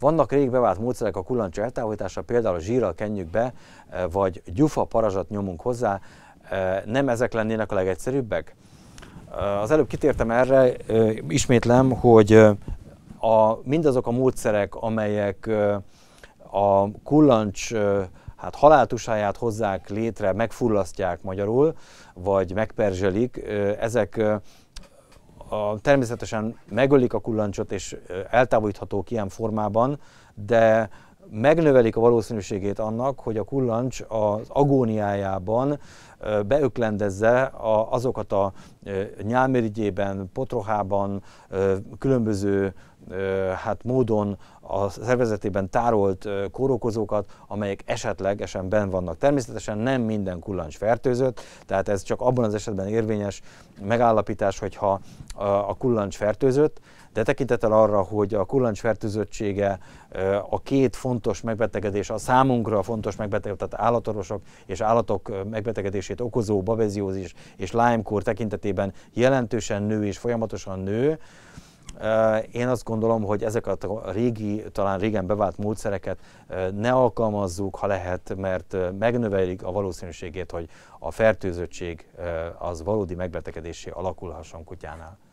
Vannak rég bevált módszerek a kullancsa eltávolítása, például a zsírral kenjük be, e, vagy gyufa parazsat nyomunk hozzá. E, nem ezek lennének a legegyszerűbbek? E, az előbb kitértem erre, ismétlem, hogy a, mindazok a módszerek, amelyek a kullancs hát haláltusáját hozzák létre, megfullasztják magyarul, vagy megperzselik, ezek a, természetesen megölik a kullancsot és eltávolíthatók ilyen formában, de megnövelik a valószínűségét annak, hogy a kullancs az agóniájában beöklendezze azokat a nyálmirigyében, potrohában, különböző hát módon a szervezetében tárolt kórokozókat, amelyek esetlegesen ben vannak. Természetesen nem minden kullancs fertőzött, tehát ez csak abban az esetben érvényes megállapítás, hogyha a kullancs fertőzött, de tekintettel arra, hogy a kullancs fertőzöttsége a két fontos megbetegedés, a számunkra fontos megbetegedés, tehát állatorvosok és állatok megbetegedését okozó babeziózis és Lyme-kór tekintetében jelentősen nő és folyamatosan nő, én azt gondolom, hogy ezeket a régi, talán régen bevált módszereket ne alkalmazzuk, ha lehet, mert megnövelik a valószínűségét, hogy a fertőzöttség az valódi megbetegedésé alakulhasson kutyánál.